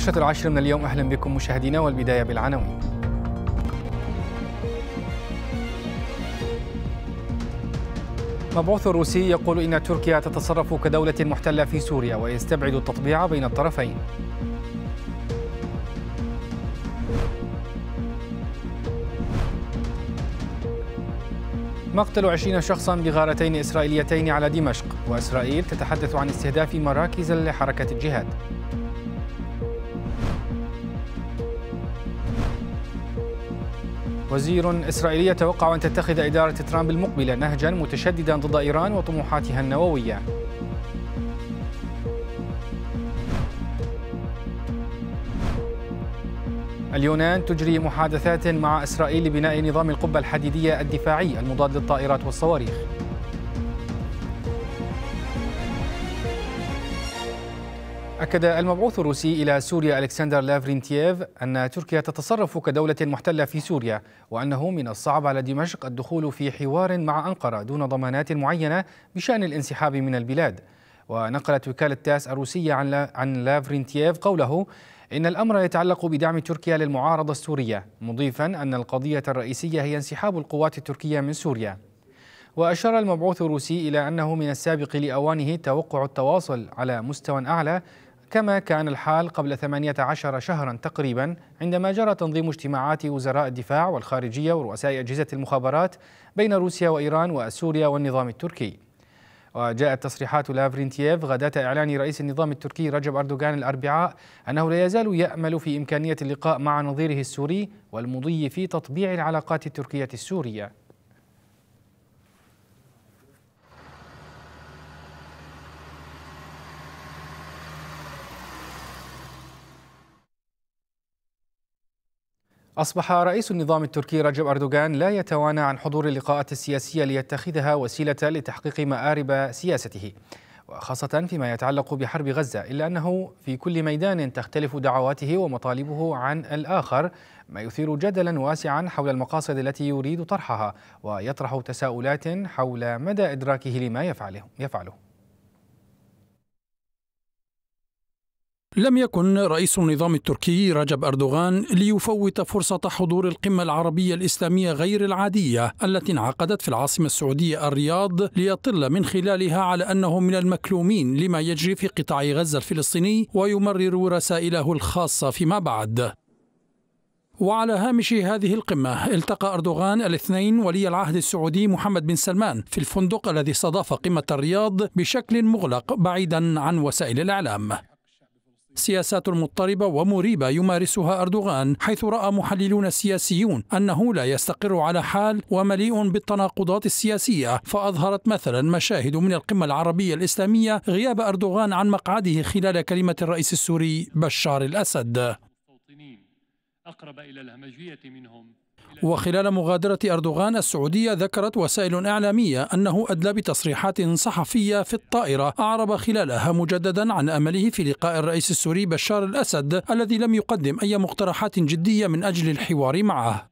نشرة العشر من اليوم أهلا بكم مشاهدينا والبداية بالعناوين مبعوث روسي يقول إن تركيا تتصرف كدولة محتلة في سوريا ويستبعد التطبيع بين الطرفين مقتل 20 شخصا بغارتين إسرائيليتين على دمشق وإسرائيل تتحدث عن استهداف مراكز لحركة الجهاد وزير إسرائيلي يتوقع أن تتخذ إدارة ترامب المقبلة نهجا متشددا ضد إيران وطموحاتها النووية اليونان تجري محادثات مع إسرائيل لبناء نظام القبة الحديدية الدفاعي المضاد للطائرات والصواريخ أكد المبعوث الروسي إلى سوريا ألكسندر لافرينتييف أن تركيا تتصرف كدولة محتلة في سوريا وأنه من الصعب على دمشق الدخول في حوار مع أنقرة دون ضمانات معينة بشأن الانسحاب من البلاد ونقلت وكالة تاس الروسية عن, عن لافرينتييف قوله إن الأمر يتعلق بدعم تركيا للمعارضة السورية مضيفا أن القضية الرئيسية هي انسحاب القوات التركية من سوريا وأشار المبعوث الروسي إلى أنه من السابق لأوانه توقع التواصل على مستوى أعلى كما كان الحال قبل 18 شهرا تقريبا عندما جرى تنظيم اجتماعات وزراء الدفاع والخارجية ورؤساء أجهزة المخابرات بين روسيا وإيران وسوريا والنظام التركي وجاءت تصريحات لافرينتييف غداة إعلان رئيس النظام التركي رجب أردوغان الأربعاء أنه لا يزال يأمل في إمكانية اللقاء مع نظيره السوري والمضي في تطبيع العلاقات التركية السورية أصبح رئيس النظام التركي رجب أردوغان لا يتوانى عن حضور اللقاءات السياسية ليتخذها وسيلة لتحقيق مآرب سياسته وخاصة فيما يتعلق بحرب غزة إلا أنه في كل ميدان تختلف دعواته ومطالبه عن الآخر ما يثير جدلا واسعا حول المقاصد التي يريد طرحها ويطرح تساؤلات حول مدى إدراكه لما يفعله, يفعله. لم يكن رئيس النظام التركي رجب أردوغان ليفوت فرصة حضور القمة العربية الإسلامية غير العادية التي انعقدت في العاصمة السعودية الرياض ليطل من خلالها على أنه من المكلومين لما يجري في قطاع غزة الفلسطيني ويمرر رسائله الخاصة فيما بعد وعلى هامش هذه القمة التقى أردوغان الاثنين ولي العهد السعودي محمد بن سلمان في الفندق الذي استضاف قمة الرياض بشكل مغلق بعيدا عن وسائل الإعلام سياسات مضطربة ومريبة يمارسها أردوغان حيث رأى محللون سياسيون أنه لا يستقر على حال ومليء بالتناقضات السياسية فأظهرت مثلا مشاهد من القمة العربية الإسلامية غياب أردوغان عن مقعده خلال كلمة الرئيس السوري بشار الأسد أقرب إلى الهمجية منهم وخلال مغادرة أردوغان السعودية ذكرت وسائل إعلامية أنه أدلى بتصريحات صحفية في الطائرة أعرب خلالها مجددا عن أمله في لقاء الرئيس السوري بشار الأسد الذي لم يقدم أي مقترحات جدية من أجل الحوار معه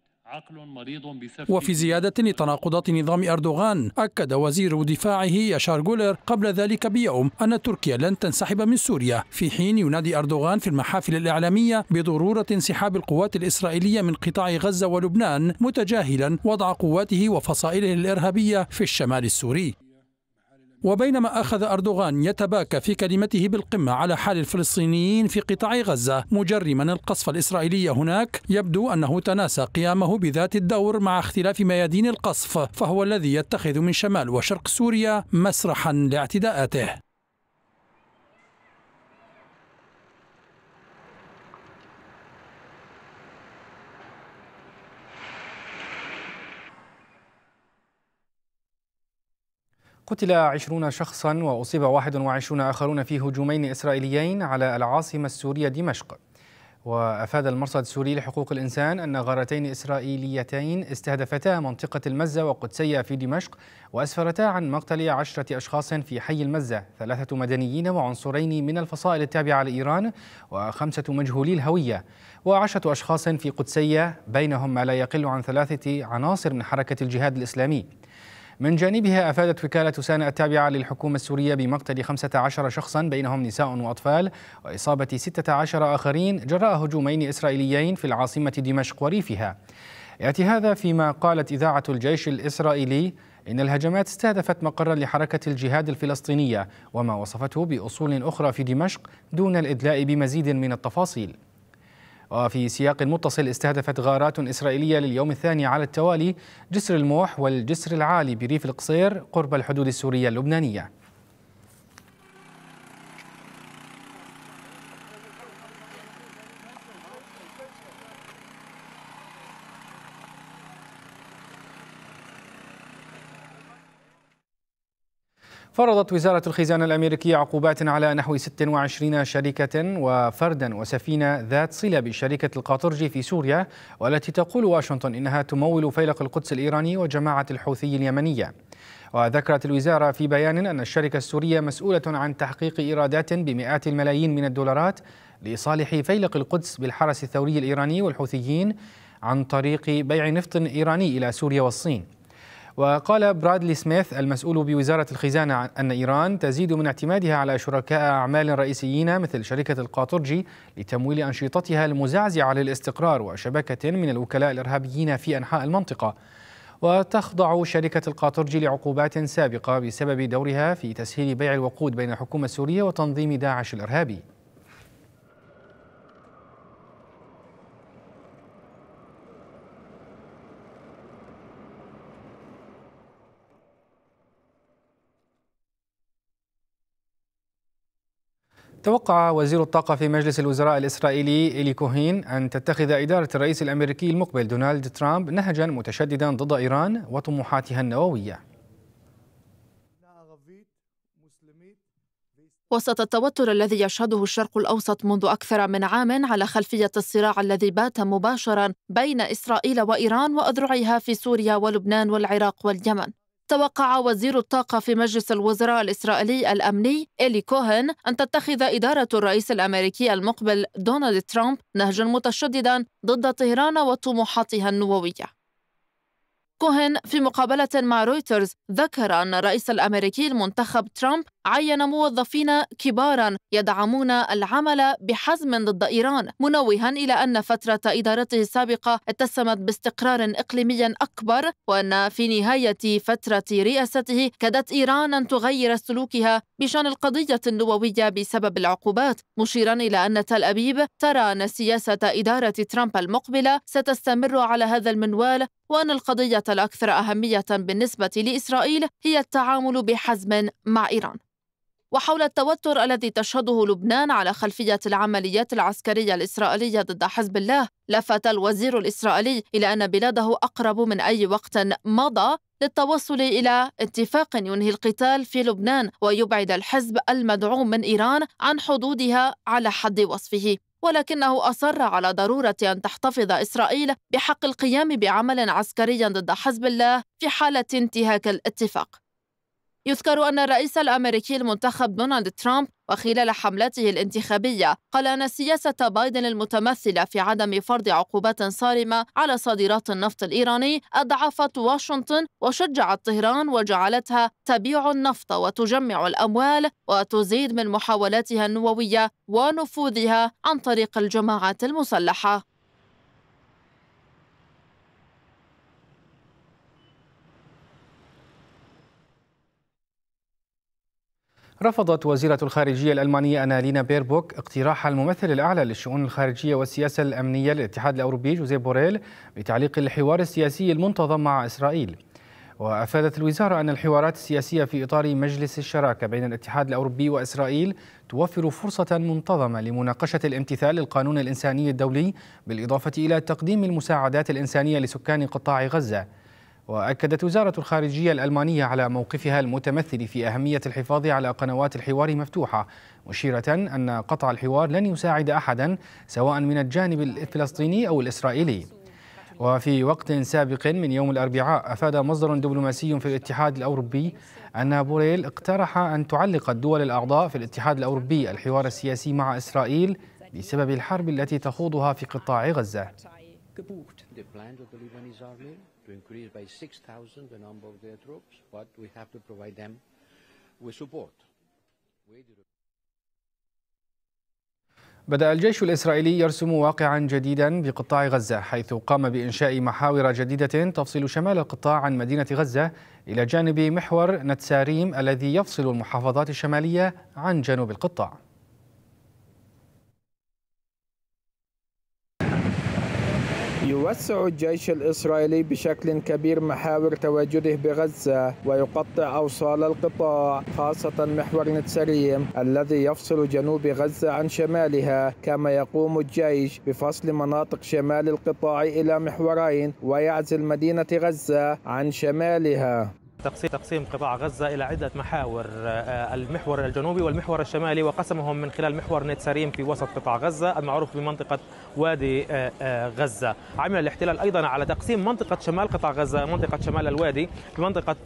وفي زيادة لتناقضات نظام أردوغان أكد وزير دفاعه يشار جولر قبل ذلك بيوم أن تركيا لن تنسحب من سوريا في حين ينادي أردوغان في المحافل الإعلامية بضرورة انسحاب القوات الإسرائيلية من قطاع غزة ولبنان متجاهلا وضع قواته وفصائله الإرهابية في الشمال السوري وبينما أخذ أردوغان يتباكى في كلمته بالقمة على حال الفلسطينيين في قطاع غزة مجرما القصف الإسرائيلي هناك يبدو أنه تناسى قيامه بذات الدور مع اختلاف ميادين القصف فهو الذي يتخذ من شمال وشرق سوريا مسرحا لاعتداءاته قتل عشرون شخصا وأصيب واحد وعشرون آخرون في هجومين إسرائيليين على العاصمة السورية دمشق وأفاد المرصد السوري لحقوق الإنسان أن غارتين إسرائيليتين استهدفتا منطقة المزة وقدسية في دمشق وأسفرتا عن مقتل عشرة أشخاص في حي المزة ثلاثة مدنيين وعنصرين من الفصائل التابعة لإيران وخمسة مجهولي الهوية وعشرة أشخاص في قدسية بينهم ما لا يقل عن ثلاثة عناصر من حركة الجهاد الإسلامي من جانبها أفادت وكالة سانا التابعة للحكومة السورية بمقتل 15 شخصا بينهم نساء وأطفال وإصابة 16 آخرين جراء هجومين إسرائيليين في العاصمة دمشق وريفها يأتي هذا فيما قالت إذاعة الجيش الإسرائيلي إن الهجمات استهدفت مقرا لحركة الجهاد الفلسطينية وما وصفته بأصول أخرى في دمشق دون الإدلاء بمزيد من التفاصيل وفي سياق متصل استهدفت غارات إسرائيلية لليوم الثاني على التوالي جسر الموح والجسر العالي بريف القصير قرب الحدود السورية اللبنانية فرضت وزارة الخزانة الأمريكية عقوبات على نحو 26 شركة وفردا وسفينة ذات صلة بشركة القاطرجي في سوريا والتي تقول واشنطن إنها تمول فيلق القدس الإيراني وجماعة الحوثي اليمنية وذكرت الوزارة في بيان أن الشركة السورية مسؤولة عن تحقيق إيرادات بمئات الملايين من الدولارات لصالح فيلق القدس بالحرس الثوري الإيراني والحوثيين عن طريق بيع نفط إيراني إلى سوريا والصين وقال برادلي سميث المسؤول بوزارة الخزانة أن إيران تزيد من اعتمادها على شركاء أعمال رئيسيين مثل شركة القاطرجي لتمويل أنشطتها المزعزعة للاستقرار وشبكة من الوكلاء الإرهابيين في أنحاء المنطقة وتخضع شركة القاطرجي لعقوبات سابقة بسبب دورها في تسهيل بيع الوقود بين الحكومة السورية وتنظيم داعش الإرهابي توقع وزير الطاقة في مجلس الوزراء الإسرائيلي إيلي كوهين أن تتخذ إدارة الرئيس الأمريكي المقبل دونالد ترامب نهجا متشددا ضد إيران وطموحاتها النووية وسط التوتر الذي يشهده الشرق الاوسط منذ اكثر من عام على خلفيه الصراع الذي بات مباشرا بين اسرائيل وايران واذرعها في سوريا ولبنان والعراق واليمن توقع وزير الطاقة في مجلس الوزراء الإسرائيلي الأمني إيلي كوهن أن تتخذ إدارة الرئيس الأمريكي المقبل دونالد ترامب نهجا متشددا ضد طهران وطموحاتها النووية كوهن في مقابلة مع رويترز ذكر أن الرئيس الأمريكي المنتخب ترامب عين موظفين كبارا يدعمون العمل بحزم ضد إيران منوها إلى أن فترة إدارته السابقة اتسمت باستقرار إقليمي أكبر وأن في نهاية فترة رئاسته كادت إيران أن تغير سلوكها بشأن القضية النووية بسبب العقوبات مشيرا إلى أن تل أبيب ترى أن سياسة إدارة ترامب المقبلة ستستمر على هذا المنوال وأن القضية الأكثر أهمية بالنسبة لإسرائيل هي التعامل بحزم مع إيران وحول التوتر الذي تشهده لبنان على خلفية العمليات العسكرية الإسرائيلية ضد حزب الله لفت الوزير الإسرائيلي إلى أن بلاده أقرب من أي وقت مضى للتوصل إلى اتفاق ينهي القتال في لبنان ويبعد الحزب المدعوم من إيران عن حدودها على حد وصفه ولكنه أصر على ضرورة أن تحتفظ إسرائيل بحق القيام بعمل عسكري ضد حزب الله في حالة انتهاك الاتفاق يذكر أن الرئيس الأمريكي المنتخب دونالد ترامب وخلال حملته الانتخابية قال أن سياسة بايدن المتمثلة في عدم فرض عقوبات صارمة على صادرات النفط الإيراني أضعفت واشنطن وشجعت طهران وجعلتها تبيع النفط وتجمع الأموال وتزيد من محاولاتها النووية ونفوذها عن طريق الجماعات المسلحة رفضت وزيرة الخارجية الألمانية أنالينا بيربوك اقتراح الممثل الأعلى للشؤون الخارجية والسياسة الأمنية للاتحاد الأوروبي جوزيه بوريل بتعليق الحوار السياسي المنتظم مع إسرائيل وأفادت الوزارة أن الحوارات السياسية في إطار مجلس الشراكة بين الاتحاد الأوروبي وإسرائيل توفر فرصة منتظمة لمناقشة الامتثال للقانون الإنساني الدولي بالإضافة إلى تقديم المساعدات الإنسانية لسكان قطاع غزة واكدت وزاره الخارجيه الالمانيه على موقفها المتمثل في اهميه الحفاظ على قنوات الحوار مفتوحه مشيره ان قطع الحوار لن يساعد احدا سواء من الجانب الفلسطيني او الاسرائيلي وفي وقت سابق من يوم الأربعاء أفاد مصدر دبلوماسي في الاتحاد الأوروبي أن بوريل اقترح أن تعلق الدول الأعضاء في الاتحاد الأوروبي الحوار السياسي مع إسرائيل بسبب الحرب التي تخوضها في قطاع غزة. to increase by 6,000 the number of their troops, but we have to provide them with support. بدأ الجيش الإسرائيلي يرسم واقعا جديدا بقطاع غزة حيث قام بإنشاء محاور جديدة تفصل شمال القطاع عن مدينة غزة إلى جانب محور نتساريم الذي يفصل المحافظات الشمالية عن جنوب القطاع يوسع الجيش الإسرائيلي بشكل كبير محاور تواجده بغزة ويقطع أوصال القطاع خاصة محور نتسريم الذي يفصل جنوب غزة عن شمالها كما يقوم الجيش بفصل مناطق شمال القطاع إلى محورين ويعزل مدينة غزة عن شمالها تقسيم تقسيم قطاع غزة إلى عدة محاور آه، المحور الجنوبي والمحور الشمالي وقسمهم من خلال محور نت سريم في وسط قطاع غزة المعروف بمنطقة وادي آه، آه، غزة عمل الاحتلال أيضا على تقسيم منطقة شمال قطاع غزة منطقة شمال الوادي بمنطقة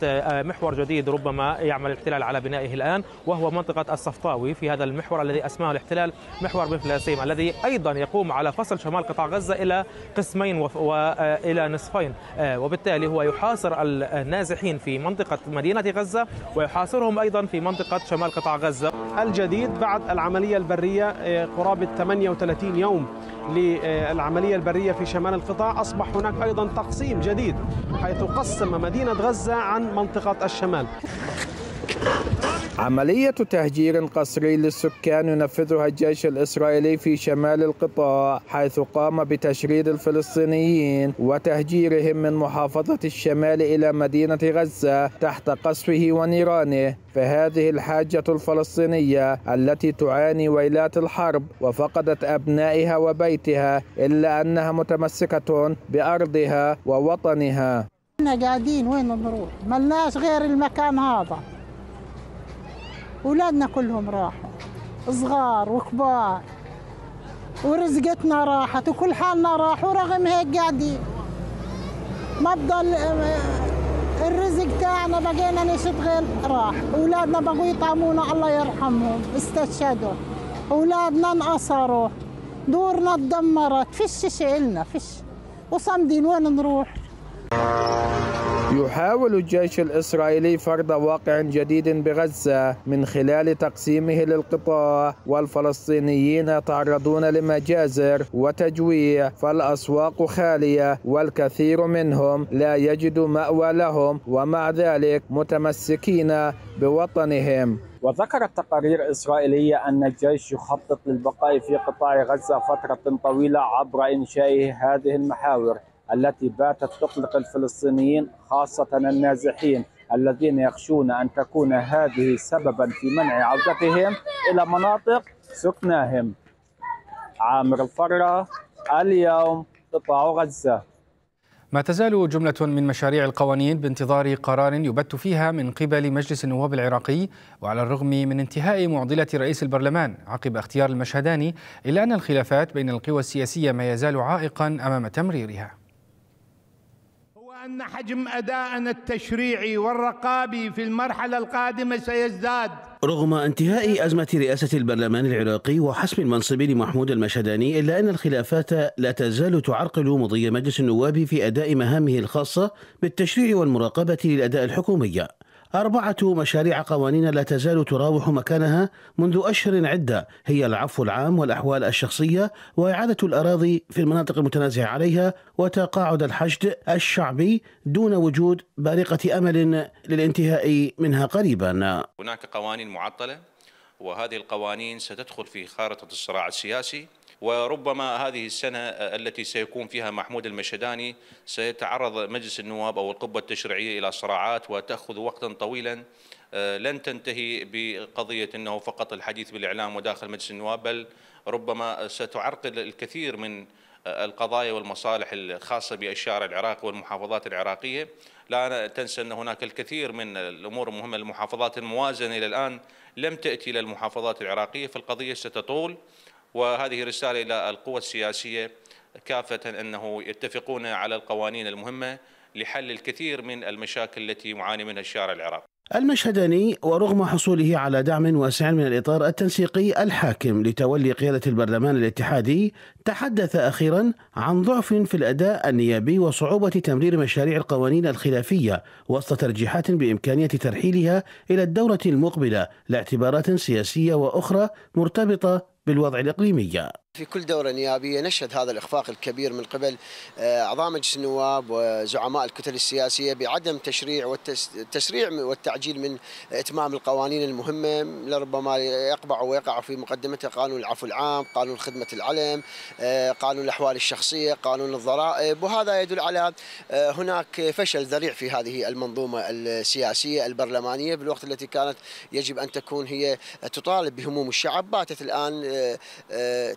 محور جديد ربما يعمل الاحتلال على بنائه الآن وهو منطقة الصفطاوي في هذا المحور الذي أسماه الاحتلال محور بنفلاسيم الذي أيضا يقوم على فصل شمال قطاع غزة إلى قسمين وإلى نصفين وبالتالي هو يحاصر النازحين في منطقة مدينة غزة ويحاصرهم أيضا في منطقة شمال قطاع غزة الجديد بعد العملية البرية آه، قرابة 38 يوم للعملية البرية في شمال القطاع أصبح هناك أيضا تقسيم جديد حيث قسم مدينة غزة عن منطقة الشمال عملية تهجير قسري للسكان ينفذها الجيش الإسرائيلي في شمال القطاع حيث قام بتشريد الفلسطينيين وتهجيرهم من محافظة الشمال إلى مدينة غزة تحت قصفه ونيرانه فهذه الحاجة الفلسطينية التي تعاني ويلات الحرب وفقدت أبنائها وبيتها إلا أنها متمسكة بأرضها ووطنها احنا قاعدين وين نروح ملناش غير المكان هذا أولادنا كلهم راحوا صغار وكبار ورزقتنا راحت وكل حالنا راح ورغم هيك قاعدين ما بضل الرزق تاعنا بقينا نشتغل راح اولادنا بقوا يطعمونا الله يرحمهم استشهدوا اولادنا انقصروا دورنا تدمرت فيش شيء النا فيش وصمدين وين نروح يحاول الجيش الإسرائيلي فرض واقع جديد بغزة من خلال تقسيمه للقطاع والفلسطينيين يتعرضون لمجازر وتجويع فالأسواق خالية والكثير منهم لا يجد مأوى لهم ومع ذلك متمسكين بوطنهم وذكرت تقارير إسرائيلية أن الجيش يخطط للبقاء في قطاع غزة فترة طويلة عبر إنشائه هذه المحاور التي باتت تقلق الفلسطينيين خاصة النازحين الذين يخشون أن تكون هذه سببا في منع عودتهم إلى مناطق سكناهم عامر الفرة اليوم قطاع غزة ما تزال جملة من مشاريع القوانين بانتظار قرار يبت فيها من قبل مجلس النواب العراقي وعلى الرغم من انتهاء معضلة رئيس البرلمان عقب اختيار المشهداني إلا أن الخلافات بين القوى السياسية ما يزال عائقا أمام تمريرها وأن حجم أدائنا التشريعي والرقابي في المرحلة القادمة سيزداد رغم انتهاء أزمة رئاسة البرلمان العراقي وحسم المنصب لمحمود المشهداني إلا أن الخلافات لا تزال تعرقل مضي مجلس النواب في أداء مهامه الخاصة بالتشريع والمراقبة للأداء الحكومي أربعة مشاريع قوانين لا تزال تراوح مكانها منذ أشهر عدة هي العفو العام والأحوال الشخصية وإعادة الأراضي في المناطق المتنازع عليها وتقاعد الحشد الشعبي دون وجود بارقة أمل للانتهاء منها قريبا هناك قوانين معطلة وهذه القوانين ستدخل في خارطة الصراع السياسي وربما هذه السنة التي سيكون فيها محمود المشداني سيتعرض مجلس النواب أو القبة التشريعية إلى صراعات وتأخذ وقتا طويلا آه، لن تنتهي بقضية أنه فقط الحديث بالإعلام وداخل مجلس النواب بل ربما ستعرقل الكثير من آه، القضايا والمصالح الخاصة بالشارع العراقي والمحافظات العراقية لا تنسى أن هناك الكثير من الأمور المهمة للمحافظات الموازنة إلى الآن لم تأتي إلى المحافظات العراقية فالقضية ستطول وهذه رسالة إلى القوى السياسية كافة أنه يتفقون على القوانين المهمة لحل الكثير من المشاكل التي يعاني منها الشارع العراقي المشهداني ورغم حصوله على دعم واسع من الإطار التنسيقي الحاكم لتولي قيادة البرلمان الاتحادي تحدث أخيرا عن ضعف في الأداء النيابي وصعوبة تمرير مشاريع القوانين الخلافية وسط ترجيحات بإمكانية ترحيلها إلى الدورة المقبلة لاعتبارات سياسية وأخرى مرتبطة بالوضع الإقليمي في كل دورة نيابية نشهد هذا الإخفاق الكبير من قبل أعضاء آه، مجلس النواب وزعماء الكتل السياسية بعدم تشريع والتسريع والتعجيل من إتمام القوانين المهمة لربما يقبع ويقع في مقدمتها قانون العفو العام قانون خدمة العلم آه، قانون الأحوال الشخصية قانون الضرائب وهذا يدل على آه، هناك فشل ذريع في هذه المنظومة السياسية البرلمانية بالوقت التي كانت يجب أن تكون هي تطالب بهموم الشعب باتت الآن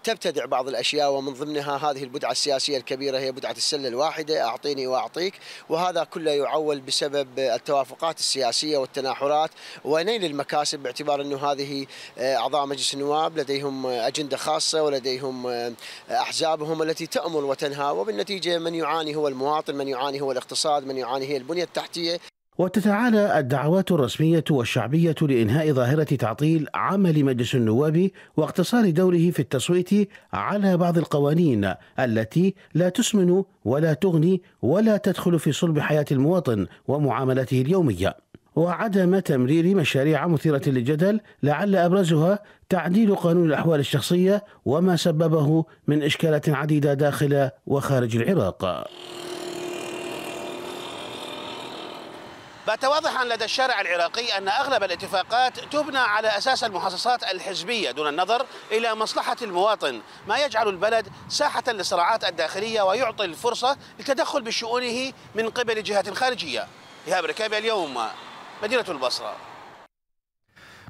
تبت يبتدع بعض الأشياء ومن ضمنها هذه البدعة السياسية الكبيرة هي بدعة السلة الواحدة أعطيني وأعطيك وهذا كله يعول بسبب التوافقات السياسية والتناحرات ونيل المكاسب باعتبار أنه هذه آه، أعضاء مجلس النواب لديهم أجندة خاصة ولديهم آه، أحزابهم التي تأمر وتنهى وبالنتيجة من يعاني هو المواطن من يعاني هو الاقتصاد من يعاني هي البنية التحتية وتتعالى الدعوات الرسمية والشعبية لإنهاء ظاهرة تعطيل عمل مجلس النواب واقتصار دوره في التصويت على بعض القوانين التي لا تسمن ولا تغني ولا تدخل في صلب حياة المواطن ومعاملته اليومية. وعدم تمرير مشاريع مثيرة للجدل لعل أبرزها تعديل قانون الأحوال الشخصية وما سببه من إشكالات عديدة داخل وخارج العراق. بات واضحا لدى الشارع العراقي أن أغلب الاتفاقات تبنى على أساس المحاصصات الحزبية دون النظر إلى مصلحة المواطن ما يجعل البلد ساحة للصراعات الداخلية ويعطي الفرصة للتدخل بشؤونه من قبل جهات خارجية إيهاب ركابي اليوم مدينة البصرة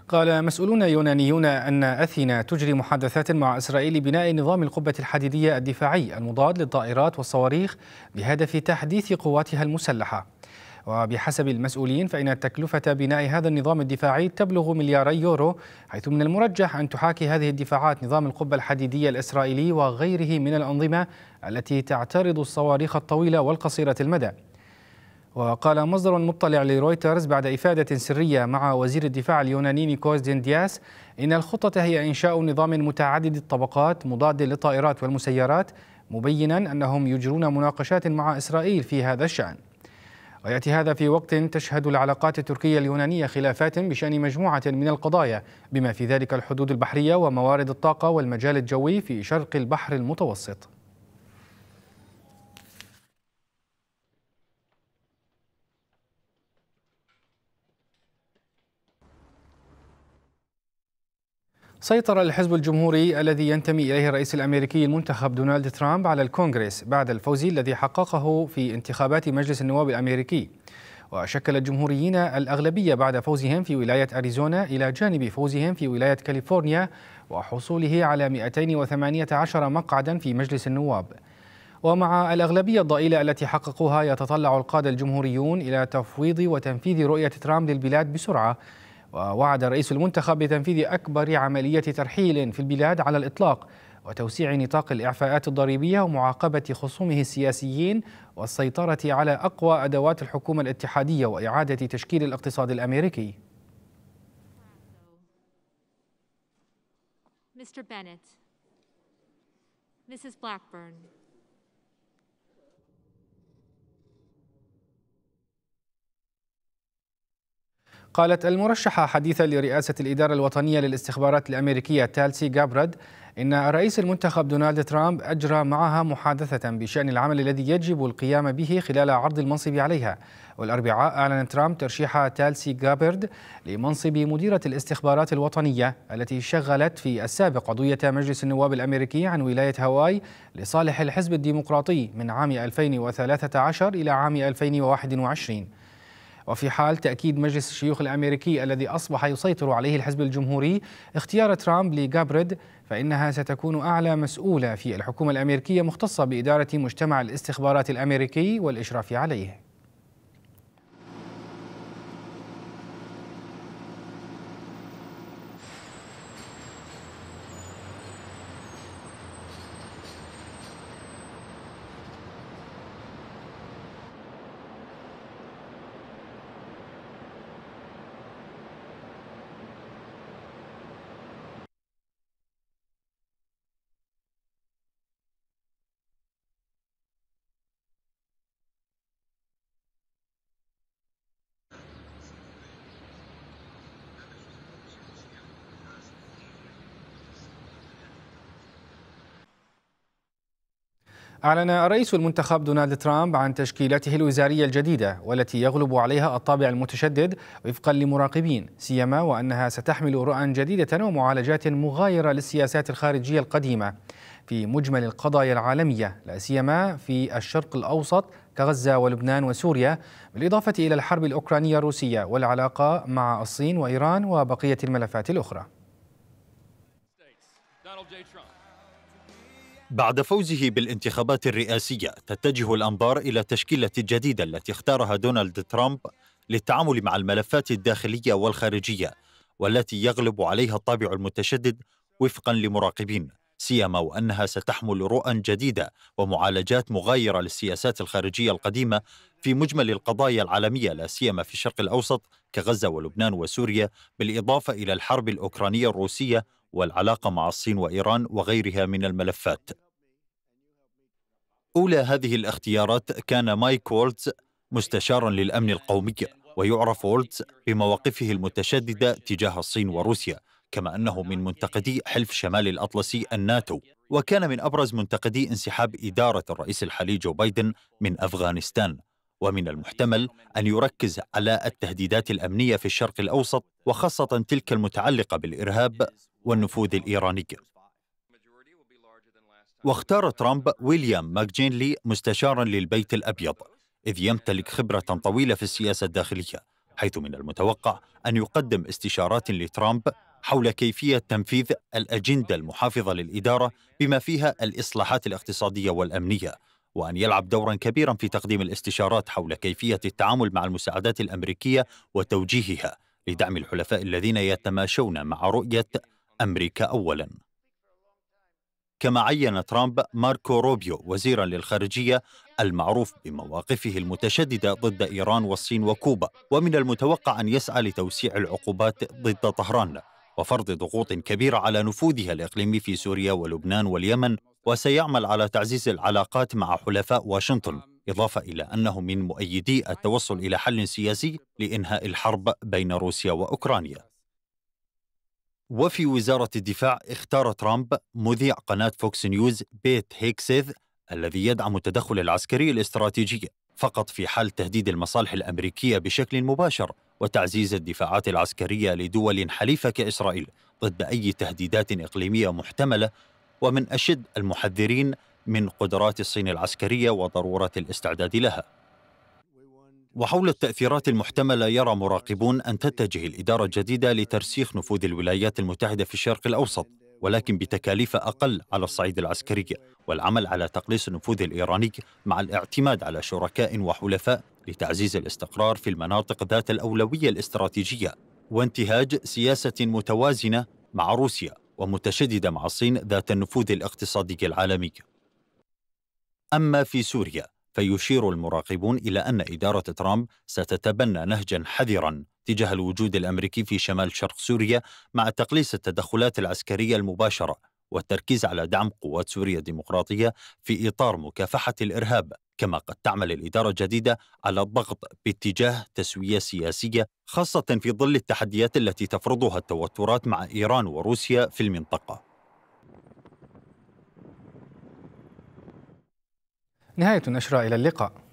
قال مسؤولون يونانيون أن أثينا تجري محادثات مع إسرائيل لبناء نظام القبة الحديدية الدفاعي المضاد للطائرات والصواريخ بهدف تحديث قواتها المسلحة وبحسب المسؤولين فإن تكلفة بناء هذا النظام الدفاعي تبلغ ملياري يورو حيث من المرجح أن تحاكي هذه الدفاعات نظام القبة الحديدية الإسرائيلي وغيره من الأنظمة التي تعترض الصواريخ الطويلة والقصيرة المدى وقال مصدر مطلع لرويترز بعد إفادة سرية مع وزير الدفاع اليوناني نيكوز دياس إن الخطة هي إنشاء نظام متعدد الطبقات مضاد للطائرات والمسيرات مبينا أنهم يجرون مناقشات مع إسرائيل في هذا الشأن وياتي هذا في وقت تشهد العلاقات التركيه اليونانيه خلافات بشان مجموعه من القضايا بما في ذلك الحدود البحريه وموارد الطاقه والمجال الجوي في شرق البحر المتوسط سيطر الحزب الجمهوري الذي ينتمي إليه الرئيس الأمريكي المنتخب دونالد ترامب على الكونغرس بعد الفوز الذي حققه في انتخابات مجلس النواب الأمريكي وشكل الجمهوريين الأغلبية بعد فوزهم في ولاية أريزونا إلى جانب فوزهم في ولاية كاليفورنيا وحصوله على 218 مقعدا في مجلس النواب ومع الأغلبية الضئيلة التي حققوها يتطلع القادة الجمهوريون إلى تفويض وتنفيذ رؤية ترامب للبلاد بسرعة ووعد رئيس المنتخب بتنفيذ أكبر عملية ترحيل في البلاد على الإطلاق وتوسيع نطاق الإعفاءات الضريبية ومعاقبة خصومه السياسيين والسيطرة على أقوى أدوات الحكومة الاتحادية وإعادة تشكيل الاقتصاد الأمريكي Mr. Bennett, Mrs. Blackburn, قالت المرشحة حديثا لرئاسة الإدارة الوطنية للاستخبارات الأمريكية تالسي جابرد إن الرئيس المنتخب دونالد ترامب أجرى معها محادثة بشأن العمل الذي يجب القيام به خلال عرض المنصب عليها والأربعاء أعلن ترامب ترشيح تالسي جابرد لمنصب مديرة الاستخبارات الوطنية التي شغلت في السابق عضوية مجلس النواب الأمريكي عن ولاية هاواي لصالح الحزب الديمقراطي من عام 2013 إلى عام 2021 وفي حال تأكيد مجلس الشيوخ الأمريكي الذي أصبح يسيطر عليه الحزب الجمهوري اختيار ترامب لجابريد فإنها ستكون أعلى مسؤولة في الحكومة الأمريكية مختصة بإدارة مجتمع الاستخبارات الأمريكي والإشراف عليه أعلن رئيس المنتخب دونالد ترامب عن تشكيلته الوزارية الجديدة والتي يغلب عليها الطابع المتشدد وفقا لمراقبين سيما وأنها ستحمل رؤى جديدة ومعالجات مغايرة للسياسات الخارجية القديمة في مجمل القضايا العالمية لا سيما في الشرق الأوسط كغزة ولبنان وسوريا بالإضافة إلى الحرب الأوكرانية الروسية والعلاقة مع الصين وإيران وبقية الملفات الأخرى بعد فوزه بالانتخابات الرئاسية تتجه الأنظار إلى تشكيلة جديدة التي اختارها دونالد ترامب للتعامل مع الملفات الداخلية والخارجية والتي يغلب عليها الطابع المتشدد وفقا لمراقبين سيما وأنها ستحمل رؤى جديدة ومعالجات مغايرة للسياسات الخارجية القديمة في مجمل القضايا العالمية لا سيما في الشرق الأوسط كغزة ولبنان وسوريا بالإضافة إلى الحرب الأوكرانية الروسية والعلاقة مع الصين وإيران وغيرها من الملفات أولى هذه الاختيارات كان مايك وولتز مستشارا للأمن القومي ويعرف وولتز بمواقفه المتشددة تجاه الصين وروسيا كما أنه من منتقدي حلف شمال الأطلسي الناتو وكان من أبرز منتقدي انسحاب إدارة الرئيس الحالي جو بايدن من أفغانستان ومن المحتمل أن يركز على التهديدات الأمنية في الشرق الأوسط وخاصة تلك المتعلقة بالإرهاب والنفوذ الإيراني واختار ترامب ويليام ماكجينلي مستشارا للبيت الأبيض إذ يمتلك خبرة طويلة في السياسة الداخلية حيث من المتوقع أن يقدم استشارات لترامب حول كيفية تنفيذ الأجندة المحافظة للإدارة بما فيها الإصلاحات الاقتصادية والأمنية وأن يلعب دورا كبيرا في تقديم الاستشارات حول كيفية التعامل مع المساعدات الأمريكية وتوجيهها لدعم الحلفاء الذين يتماشون مع رؤية أمريكا أولاً كما عين ترامب ماركو روبيو وزيرا للخارجية المعروف بمواقفه المتشددة ضد إيران والصين وكوبا ومن المتوقع أن يسعى لتوسيع العقوبات ضد طهران وفرض ضغوط كبيرة على نفوذها الإقليمي في سوريا ولبنان واليمن وسيعمل على تعزيز العلاقات مع حلفاء واشنطن إضافة إلى أنه من مؤيدي التوصل إلى حل سياسي لإنهاء الحرب بين روسيا وأوكرانيا وفي وزارة الدفاع اختار ترامب مذيع قناة فوكس نيوز بيت هيكسيث الذي يدعم التدخل العسكري الاستراتيجي فقط في حال تهديد المصالح الأمريكية بشكل مباشر وتعزيز الدفاعات العسكرية لدول حليفة كإسرائيل ضد أي تهديدات إقليمية محتملة ومن أشد المحذرين من قدرات الصين العسكرية وضرورة الاستعداد لها وحول التأثيرات المحتملة يرى مراقبون أن تتجه الإدارة الجديدة لترسيخ نفوذ الولايات المتحدة في الشرق الأوسط ولكن بتكاليف أقل على الصعيد العسكري والعمل على تقليص النفوذ الإيراني مع الاعتماد على شركاء وحلفاء لتعزيز الاستقرار في المناطق ذات الأولوية الاستراتيجية وانتهاج سياسة متوازنة مع روسيا ومتشددة مع الصين ذات النفوذ الاقتصادي العالمي أما في سوريا فيشير المراقبون إلى أن إدارة ترامب ستتبنى نهجا حذرا تجاه الوجود الأمريكي في شمال شرق سوريا مع تقليص التدخلات العسكرية المباشرة والتركيز على دعم قوات سوريا الديمقراطية في إطار مكافحة الإرهاب كما قد تعمل الإدارة الجديدة على الضغط باتجاه تسوية سياسية خاصة في ظل التحديات التي تفرضها التوترات مع إيران وروسيا في المنطقة نهاية النشرة إلى اللقاء